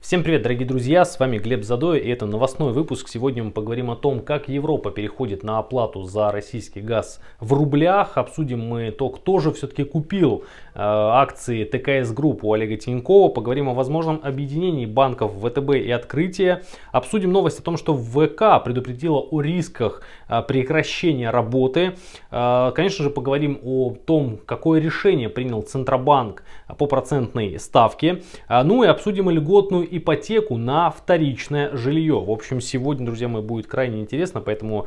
Всем привет, дорогие друзья, с вами Глеб Задой, и это новостной выпуск. Сегодня мы поговорим о том, как Европа переходит на оплату за российский газ в рублях. Обсудим мы то, кто же все-таки купил э, акции ТКС Групп у Олега Тинькова. Поговорим о возможном объединении банков ВТБ и открытия. Обсудим новость о том, что ВК предупредила о рисках а, прекращения работы. А, конечно же, поговорим о том, какое решение принял Центробанк по процентной ставке. А, ну и обсудим льготную ипотеку на вторичное жилье. В общем, сегодня, друзья мои, будет крайне интересно, поэтому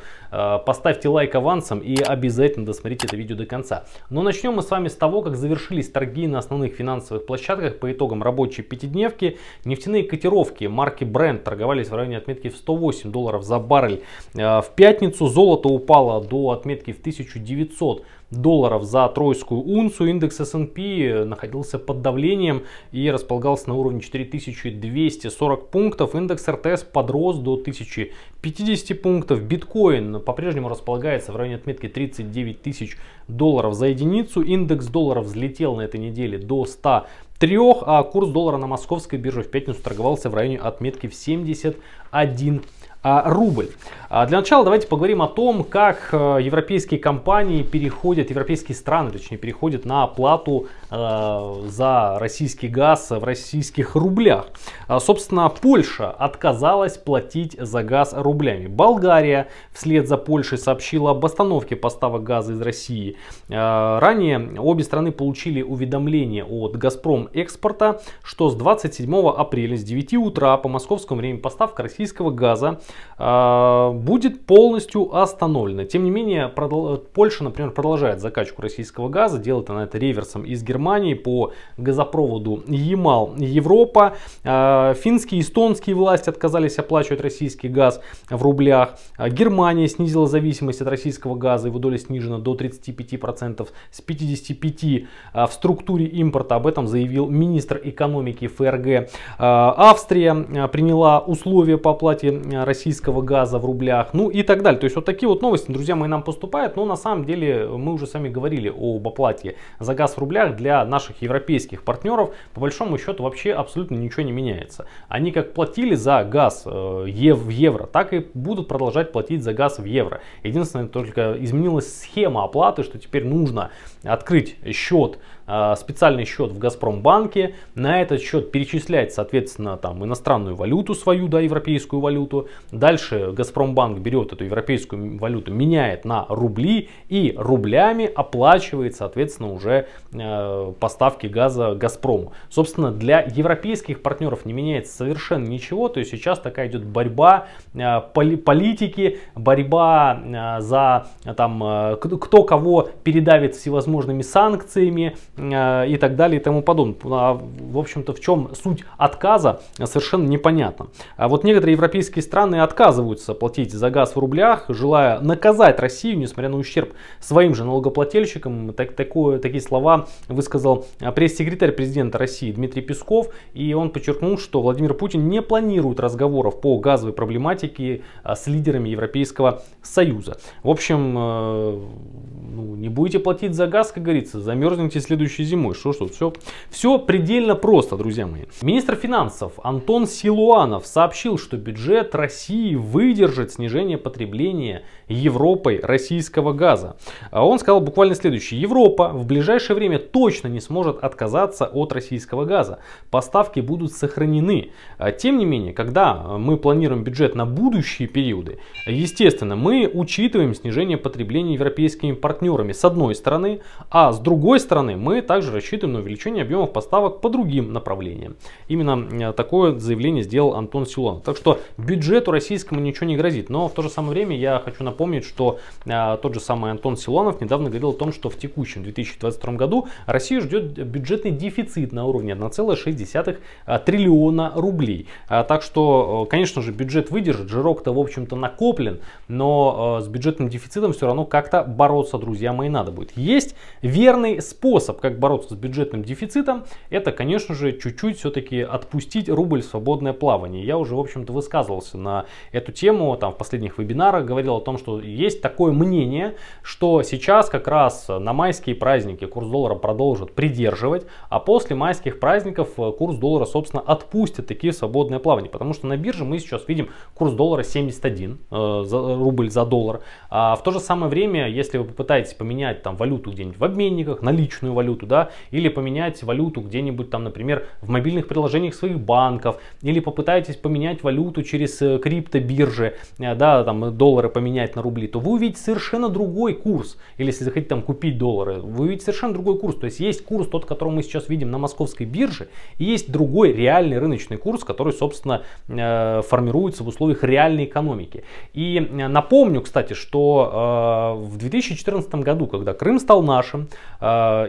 поставьте лайк авансом и обязательно досмотрите это видео до конца. Но начнем мы с вами с того, как завершились торги на основных финансовых площадках по итогам рабочей пятидневки. Нефтяные котировки марки Brent торговались в районе отметки в 108 долларов за баррель в пятницу золото упало до отметки в 1900 долларов за тройскую унцию. Индекс S&P находился под давлением и располагался на уровне 4240 пунктов. Индекс РТС подрос до 1050 пунктов. Биткоин по-прежнему располагается в районе отметки 39 тысяч долларов за единицу. Индекс долларов взлетел на этой неделе до 100 трех, а курс доллара на московской бирже в пятницу торговался в районе отметки в 71 а, рубль. А для начала давайте поговорим о том, как э, европейские компании переходят переходят, европейские страны, точнее, переходят на оплату Э, за российский газ в российских рублях. А, собственно, Польша отказалась платить за газ рублями. Болгария вслед за Польшей сообщила об остановке поставок газа из России. Э, ранее обе страны получили уведомление от «Газпром Экспорта», что с 27 апреля с 9 утра по московскому времени поставка российского газа э, будет полностью остановлена. Тем не менее, Польша, например, продолжает закачку российского газа, делает она это реверсом из Германии Германии по газопроводу Ямал Европа. А, финские и эстонские власти отказались оплачивать российский газ в рублях. А, Германия снизила зависимость от российского газа, его доля снижена до 35% с 55% а, в структуре импорта. Об этом заявил министр экономики ФРГ. Австрия приняла условия по оплате российского газа в рублях, ну и так далее. То есть вот такие вот новости, друзья мои, нам поступают, но на самом деле мы уже сами говорили об оплате за газ в рублях для наших европейских партнеров по большому счету вообще абсолютно ничего не меняется. Они как платили за газ э, в евро, так и будут продолжать платить за газ в евро. Единственное, только изменилась схема оплаты, что теперь нужно открыть счет а, специальный счет в Газпромбанке, на этот счет перечислять, соответственно, там иностранную валюту свою, да, европейскую валюту. Дальше Газпромбанк берет эту европейскую валюту, меняет на рубли и рублями оплачивает, соответственно, уже э, поставки газа Газпрому. Собственно, для европейских партнеров не меняется совершенно ничего, то есть сейчас такая идет борьба э, поли политики, борьба э, за там, э, кто кого передавит всевозможными санкциями, Э, и так далее и тому подобное. А, в общем-то, в чем суть отказа, совершенно непонятно. А вот некоторые европейские страны отказываются платить за газ в рублях, желая наказать Россию, несмотря на ущерб своим же налогоплательщикам. Так, такое, такие слова высказал э, пресс-секретарь президента России Дмитрий Песков, и он подчеркнул, что Владимир Путин не планирует разговоров по газовой проблематике э, с лидерами Европейского Союза. В общем, ну, не будете платить за газ, как говорится, замерзнете следующий следующей зимой. Что ж тут все, все предельно просто, друзья мои. Министр финансов Антон Силуанов сообщил, что бюджет России выдержит снижение потребления Европой российского газа. А он сказал буквально следующее. Европа в ближайшее время точно не сможет отказаться от российского газа. Поставки будут сохранены. А тем не менее, когда мы планируем бюджет на будущие периоды, естественно, мы учитываем снижение потребления европейскими партнерами с одной стороны, а с другой стороны мы также рассчитываем на увеличение объемов поставок по другим направлениям. Именно э, такое заявление сделал Антон Силуан. Так что бюджету российскому ничего не грозит. Но в то же самое время я хочу напомнить, напомнить, что э, тот же самый Антон Силонов недавно говорил о том, что в текущем 2022 году Россию ждет бюджетный дефицит на уровне 1,6 а, триллиона рублей. А, так что, э, конечно же, бюджет выдержит, жирок-то, в общем-то, накоплен, но э, с бюджетным дефицитом все равно как-то бороться, друзья мои, надо будет. Есть верный способ, как бороться с бюджетным дефицитом, это, конечно же, чуть-чуть все-таки отпустить рубль в свободное плавание. Я уже, в общем-то, высказывался на эту тему, там, в последних вебинарах говорил о том, что что есть такое мнение, что сейчас как раз на майские праздники курс доллара продолжит придерживать, а после майских праздников э, курс доллара, собственно, отпустит такие свободные плавания, Потому что на бирже мы сейчас видим курс доллара 71 э, за, рубль за доллар. А в то же самое время, если вы попытаетесь поменять там валюту где-нибудь в обменниках, наличную валюту, да, или поменять валюту где-нибудь там, например, в мобильных приложениях своих банков, или попытаетесь поменять валюту через э, криптобиржи, э, да, там доллары поменять поменять на рубли, то вы увидите совершенно другой курс. Или если захотите там купить доллары, вы увидите совершенно другой курс. То есть есть курс, тот, который мы сейчас видим на московской бирже, и есть другой реальный рыночный курс, который, собственно, э, формируется в условиях реальной экономики. И э, напомню, кстати, что э, в 2014 году, когда Крым стал нашим,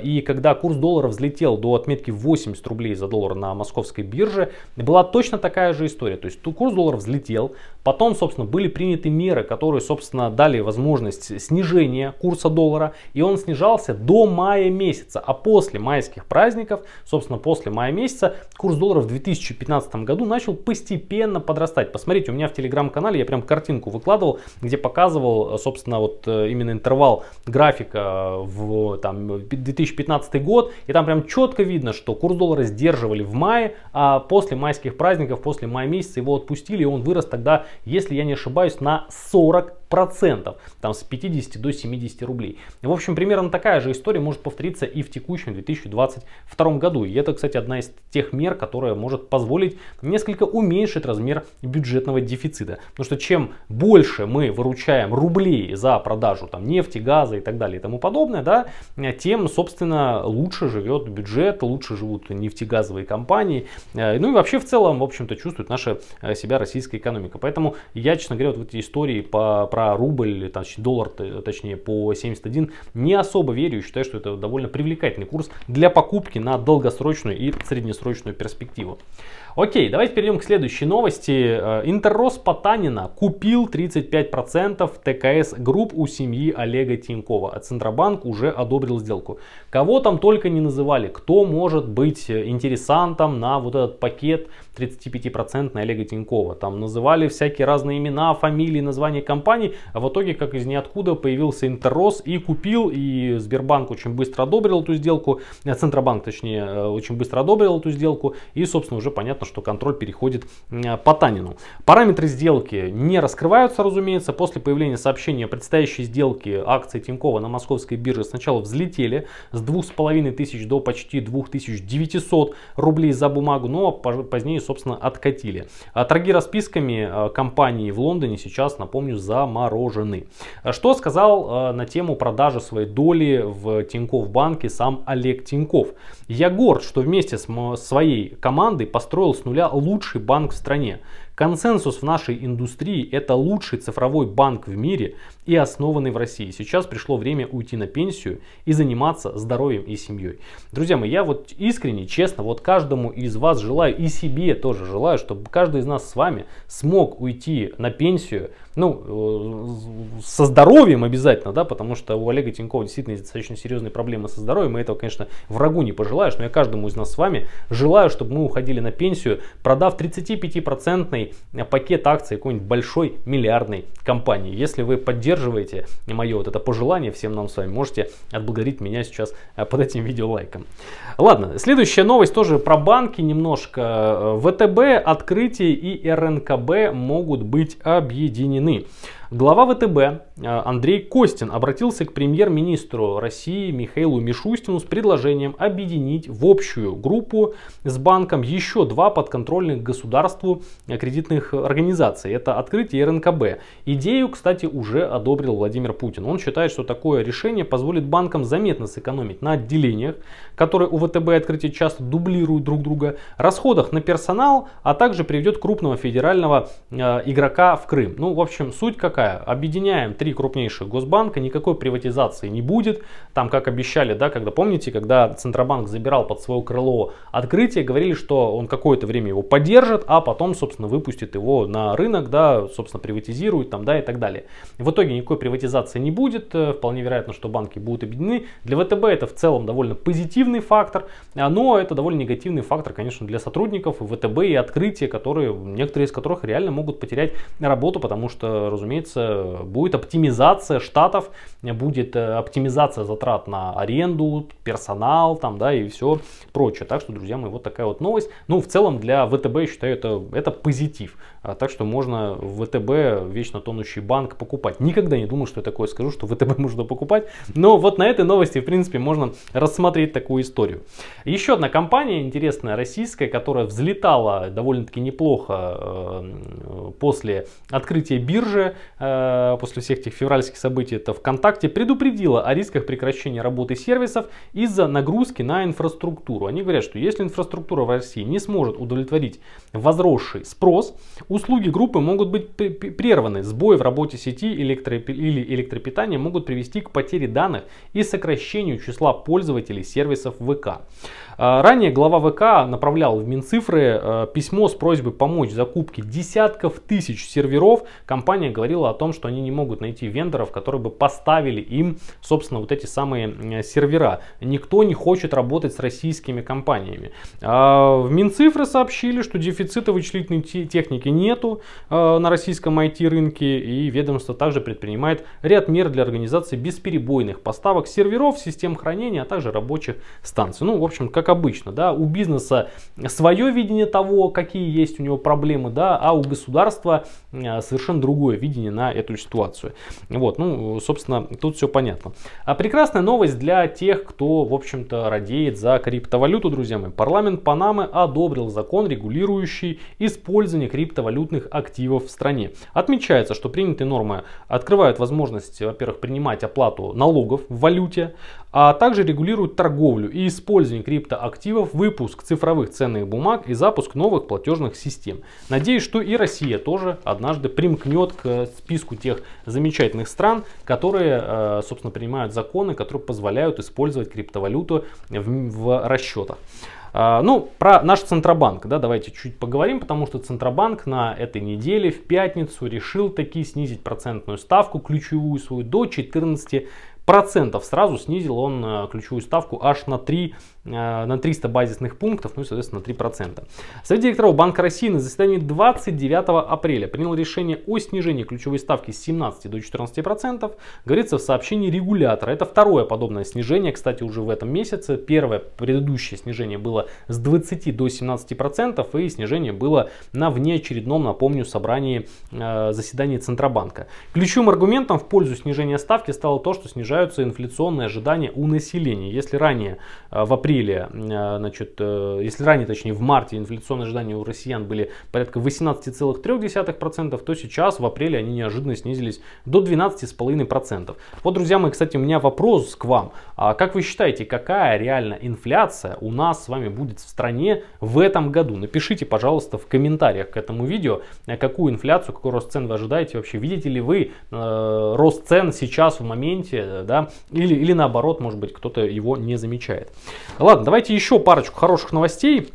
и когда курс доллара взлетел до отметки 80 рублей за доллар на московской бирже, была точно такая же история. То есть курс доллара взлетел, Потом, собственно, были приняты меры, которые, собственно, дали возможность снижения курса доллара, и он снижался до мая месяца, а после майских праздников, собственно, после мая месяца, курс доллара в 2015 году начал постепенно подрастать. Посмотрите, у меня в телеграм-канале я прям картинку выкладывал, где показывал, собственно, вот э, именно интервал графика э, в там, 2015 год, и там прям четко видно, что курс доллара сдерживали в мае, а после майских праздников, после мая месяца его отпустили, и он вырос тогда если я не ошибаюсь, на 40 процентов, там с 50 до 70 рублей. В общем, примерно такая же история может повториться и в текущем 2022 году. И это, кстати, одна из тех мер, которая может позволить несколько уменьшить размер бюджетного дефицита. Потому что чем больше мы выручаем рублей за продажу там, нефти, газа и так далее и тому подобное, да, тем, собственно, лучше живет бюджет, лучше живут нефтегазовые компании. Э, ну и вообще в целом, в общем-то, чувствует наша э, себя российская экономика. Поэтому я, честно говоря, вот в эти истории по, про рубль, точнее доллар, точнее по 71, не особо верю и считаю, что это довольно привлекательный курс для покупки на долгосрочную и среднесрочную перспективу. Окей, давайте перейдем к следующей новости. Э, Интеррос Потанина купил 35% ТКС групп у семьи Олега Тинькова, а Центробанк уже одобрил сделку. Кого там только не называли, кто может быть э, интересантом на вот этот пакет 35% Олега Тинькова. Там называли всякие разные имена, фамилии, названия компаний, а в итоге как из ниоткуда появился Интеррос и купил, и Сбербанк очень быстро одобрил эту сделку, э, Центробанк точнее э, очень быстро одобрил эту сделку, и собственно уже понятно, что контроль переходит э, по Танину. Параметры сделки не раскрываются, разумеется, после появления сообщения о предстоящей сделке акции Тинькова на московской бирже сначала взлетели с 2,5 тысяч до почти 2900 рублей за бумагу, но позднее собственно, откатили. А торги расписками а, компании в Лондоне сейчас, напомню, заморожены. Что сказал а, на тему продажи своей доли в Тинькофф банке сам Олег Тиньков? Я горд, что вместе с своей командой построил с нуля лучший банк в стране. Консенсус в нашей индустрии – это лучший цифровой банк в мире и основанный в России. Сейчас пришло время уйти на пенсию и заниматься здоровьем и семьей. Друзья мои, я вот искренне, честно, вот каждому из вас желаю и себе тоже желаю, чтобы каждый из нас с вами смог уйти на пенсию, ну, э, со здоровьем обязательно, да, потому что у Олега Тинькова действительно достаточно серьезные проблемы со здоровьем, и этого, конечно, врагу не пожелаешь, но я каждому из нас с вами желаю, чтобы мы уходили на пенсию, продав 35-процентный выгодный пакет акций какой-нибудь большой миллиардной компании. Если вы поддерживаете мое вот это пожелание всем нам с вами, можете отблагодарить меня сейчас э, под этим видео лайком. Ладно, следующая новость тоже про банки немножко. Э, ВТБ, открытие и РНКБ могут быть объединены. Глава ВТБ э, Андрей Костин обратился к премьер-министру России Михаилу Мишустину с предложением объединить в общую группу с банком еще два подконтрольных государству кредитных организаций. Это «Открытие» РНКБ. Идею, кстати, уже одобрил Владимир Путин. Он считает, что такое решение позволит банкам заметно сэкономить на отделениях, которые у ВТБ и «Открытия» часто дублируют друг друга, расходах на персонал, а также приведет крупного федерального э, игрока в Крым. Ну, в общем, суть как какая? Объединяем три крупнейших госбанка, никакой приватизации не будет. Там, как обещали, да, когда помните, когда Центробанк забирал под свое крыло открытие, говорили, что он какое-то время его поддержит, а потом, собственно, выпустит его на рынок, да, собственно, приватизирует там, да, и так далее. В итоге никакой приватизации не будет, э, вполне вероятно, что банки будут объединены. Для ВТБ это в целом довольно позитивный фактор, а, но это довольно негативный фактор, конечно, для сотрудников ВТБ и открытия, которые, некоторые из которых реально могут потерять работу, потому что, разумеется, говорится, будет оптимизация штатов, будет э, оптимизация затрат на аренду, персонал там, да, и все прочее. Так что, друзья мои, вот такая вот новость. Ну, в целом для ВТБ, я считаю, это, это позитив. А, так что можно в ВТБ вечно тонущий банк покупать. Никогда не думал, что я такое скажу, что ВТБ можно покупать. Но вот на этой новости, в принципе, можно рассмотреть такую историю. Еще одна компания интересная, российская, которая взлетала довольно-таки неплохо э, э после открытия биржи. Э, после всех этих февральских событий, это ВКонтакте, предупредила о рисках прекращения работы сервисов из-за нагрузки на инфраструктуру. Они говорят, что если инфраструктура в России не сможет удовлетворить возросший спрос, услуги группы могут быть прерваны. Сбой в работе сети электро или электропитания могут привести к потере данных и сокращению числа пользователей сервисов ВК. А, ранее глава ВК направлял в Минцифры а, письмо с просьбой помочь в закупке десятков тысяч серверов. Компания говорила о том, что они не могут найти вендоров, которые бы поставили им, собственно, вот эти самые сервера. Никто не хочет работать с российскими компаниями. А, в Минцифры сообщили, что дефицита вычислительной техники нету на российском IT-рынке и ведомство также предпринимает ряд мер для организации бесперебойных поставок серверов, систем хранения, а также рабочих станций. Ну, в общем, как как обычно, да, у бизнеса свое видение того, какие есть у него проблемы, да, а у государства э, совершенно другое видение на эту ситуацию. Вот, ну, собственно, тут все понятно. А прекрасная новость для тех, кто, в общем-то, радеет за криптовалюту, друзья мои. Парламент Панамы одобрил закон, регулирующий использование криптовалютных активов в стране. Отмечается, что принятые нормы открывают возможность, во-первых, принимать оплату налогов в валюте, а также регулирует торговлю и использование криптоактивов, выпуск цифровых ценных бумаг и запуск новых платежных систем. Надеюсь, что и Россия тоже однажды примкнет к списку тех замечательных стран, которые, э, собственно, принимают законы, которые позволяют использовать криптовалюту в, в расчетах. А, ну, про наш Центробанк, да, давайте чуть поговорим, потому что Центробанк на этой неделе в пятницу решил таки снизить процентную ставку, ключевую свою, до 14 процентов сразу снизил он э, ключевую ставку аж на 3, э, на 300 базисных пунктов, ну и, соответственно, на 3%. Совет директоров Банка России на заседании 29 апреля принял решение о снижении ключевой ставки с 17 до 14%, говорится в сообщении регулятора. Это второе подобное снижение, кстати, уже в этом месяце. Первое предыдущее снижение было с 20 до 17% и снижение было на внеочередном, напомню, собрании э, заседании Центробанка. Ключевым аргументом в пользу снижения ставки стало то, что снижение снижаются инфляционные ожидания у населения. Если ранее э, в апреле, э, значит, э, если ранее, точнее в марте инфляционные ожидания у россиян были порядка 18,3%, то сейчас в апреле они неожиданно снизились до 12,5%. Вот, друзья мои, кстати, у меня вопрос к вам. А как вы считаете, какая реально инфляция у нас с вами будет в стране в этом году? Напишите, пожалуйста, в комментариях к этому видео, какую инфляцию, какой рост цен вы ожидаете вообще. Видите ли вы э, рост цен сейчас в моменте да, или, или наоборот, может быть, кто-то его не замечает. Ладно, давайте еще парочку хороших новостей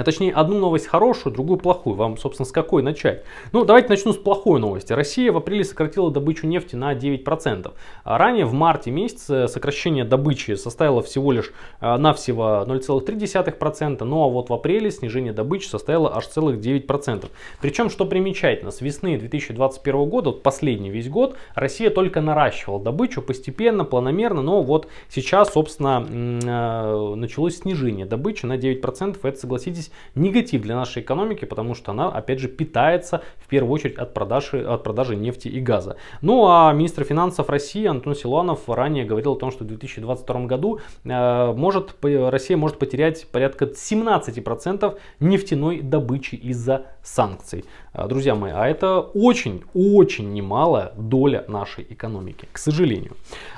а точнее, одну новость хорошую, другую плохую. Вам, собственно, с какой начать? Ну, давайте начну с плохой новости. Россия в апреле сократила добычу нефти на 9%. А ранее, в марте месяце, сокращение добычи составило всего лишь а, навсего 0,3%. Ну, а вот в апреле снижение добычи составило аж целых 9%. Причем, что примечательно, с весны 2021 года, вот последний весь год, Россия только наращивала добычу постепенно, планомерно. Но вот сейчас, собственно, а, началось снижение добычи на 9%. Это, согласитесь, здесь негатив для нашей экономики, потому что она, опять же, питается в первую очередь от продажи, от продажи нефти и газа. Ну а министр финансов России Антон Силуанов ранее говорил о том, что в 2022 году э, может, Россия может потерять порядка 17% нефтяной добычи из-за санкций. А, друзья мои, а это очень-очень немалая доля нашей экономики, к сожалению.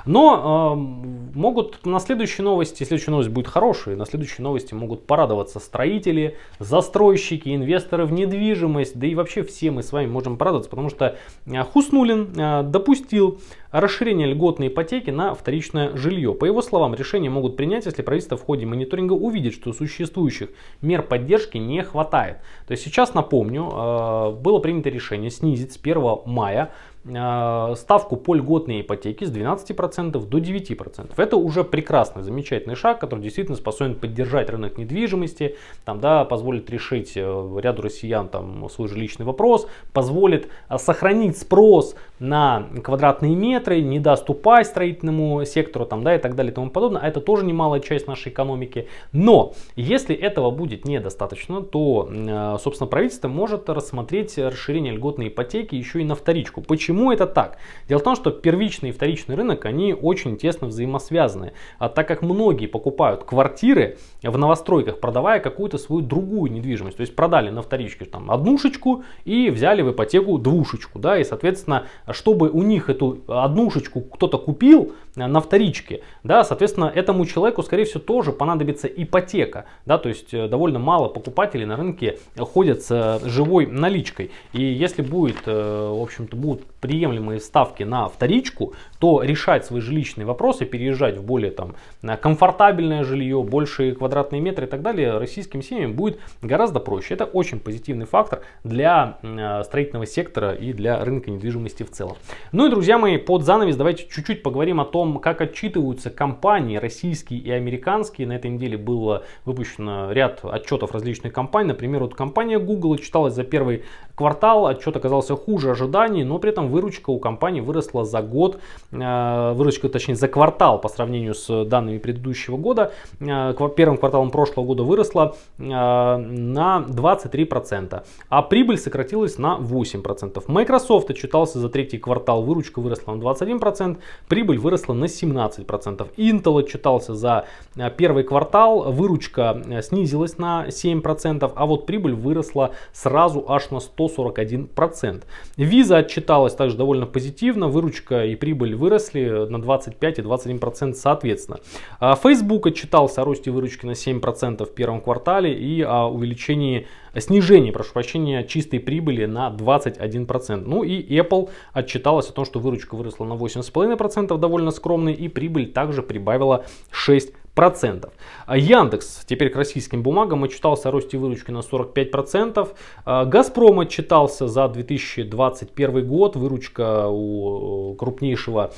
Но э, могут на следующей новости, следующая новость будет хорошая, на следующей новости могут порадоваться строители, застройщики, инвесторы в недвижимость, да и вообще все мы с вами можем порадоваться, потому что а, Хуснулин э, допустил расширение льготной ипотеки на вторичное жилье. По его словам, решение могут принять, если правительство в ходе мониторинга увидит, что существующих мер поддержки не хватает. То есть сейчас, напомню, э, было принято решение снизить с 1 мая э, ставку по льготной ипотеке с 12% до 9%. Это уже прекрасный, замечательный шаг, который действительно способен поддержать рынок недвижимости, там, да, позволит решить э, ряду россиян там, свой жилищный вопрос, позволит сохранить спрос на квадратные метры, не даст упасть строительному сектору там, да, и так далее и тому подобное. А это тоже немалая часть нашей экономики. Но если этого будет недостаточно, то, э, собственно, правительство может рассмотреть расширение льготной ипотеки еще и на вторичку. Почему это так? Дело в том, что первичный и вторичный рынок, они очень тесно взаимосвязаны. А так как многие покупают квартиры в новостройках, продавая какую-то свою другую недвижимость. То есть продали на вторичке там однушечку и взяли в ипотеку двушечку. Да, и, соответственно, а чтобы у них эту однушечку кто-то купил э, на вторичке, да, соответственно, этому человеку, скорее всего, тоже понадобится ипотека, да, то есть э, довольно мало покупателей на рынке ходят с э, живой наличкой. И если будет, в общем-то, будут приемлемые ставки на вторичку, то решать свои жилищные вопросы, переезжать в более там комфортабельное жилье, большие квадратные метры и так далее, российским семьям будет гораздо проще. Это очень позитивный фактор для строительного сектора и для рынка недвижимости в целом целом. Ну и, друзья мои, под занавес давайте чуть-чуть поговорим о том, как отчитываются компании российские и американские. На этой неделе было выпущено ряд отчетов различных компаний. Например, вот компания Google отчиталась за первый квартал. Отчет оказался хуже ожиданий, но при этом выручка у компании выросла за год, э, выручка, точнее, за квартал по сравнению с данными предыдущего года. Э, первым кварталом прошлого года выросла э, на 23%, а прибыль сократилась на 8%. Microsoft отчитался за три третий квартал выручка выросла на 21%, прибыль выросла на 17%. Intel отчитался за э, первый квартал, выручка э, снизилась на 7%, а вот прибыль выросла сразу аж на 141%. Visa отчиталась также довольно позитивно, выручка и прибыль выросли э, на 25 и 21% соответственно. А Facebook отчитался о росте выручки на 7% в первом квартале и о увеличении снижение, прошу прощения, чистой прибыли на 21%. Ну и Apple отчиталась о том, что выручка выросла на 8,5%, довольно скромный, и прибыль также прибавила 6% процентов. А Яндекс теперь к российским бумагам отчитался о росте выручки на 45 процентов. А Газпром отчитался за 2021 год. Выручка у э, крупнейшего,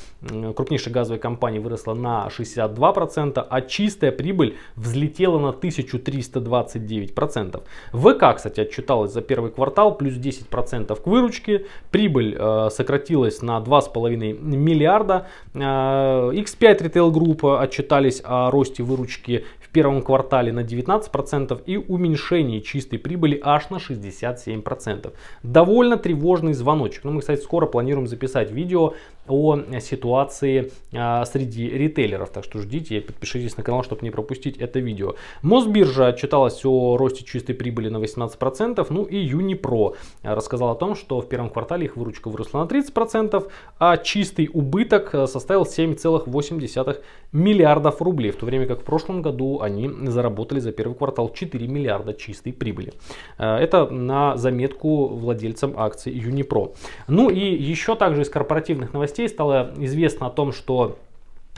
крупнейшей газовой компании выросла на 62 процента, а чистая прибыль взлетела на 1329 процентов. ВК, кстати, отчиталась за первый квартал плюс 10 процентов к выручке. Прибыль э, сократилась на 2,5 миллиарда. X5 э, Retail Group отчитались о росте выручки первом квартале на 19% и уменьшение чистой прибыли аж на 67%. Довольно тревожный звоночек. Но ну, мы, кстати, скоро планируем записать видео о ситуации а, среди ритейлеров. Так что ждите и подпишитесь на канал, чтобы не пропустить это видео. Мосбиржа отчиталась о росте чистой прибыли на 18%. Ну и Юнипро рассказал о том, что в первом квартале их выручка выросла на 30%, а чистый убыток э, составил 7,8 миллиардов рублей, в то время как в прошлом году они заработали за первый квартал 4 миллиарда чистой прибыли. Э, это на заметку владельцам акций Юнипро. Ну и еще также из корпоративных новостей стало известно о том, что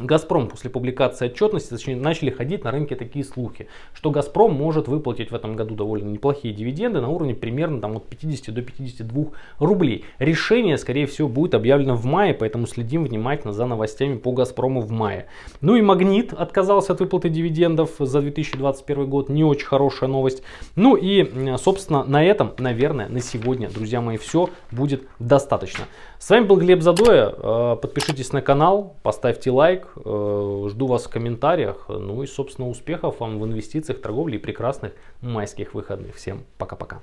«Газпром» после публикации отчетности точнее, начали ходить на рынке такие слухи, что «Газпром» может выплатить в этом году довольно неплохие дивиденды на уровне примерно там, от 50 до 52 рублей. Решение, скорее всего, будет объявлено в мае, поэтому следим внимательно за новостями по «Газпрому» в мае. Ну и «Магнит» отказался от выплаты дивидендов за 2021 год, не очень хорошая новость. Ну и, собственно, на этом, наверное, на сегодня, друзья мои, все будет достаточно. С вами был Глеб Задоя. Э, подпишитесь на канал, поставьте лайк. Э, жду вас в комментариях. Ну и, собственно, успехов вам в инвестициях, торговле и прекрасных майских выходных. Всем пока-пока.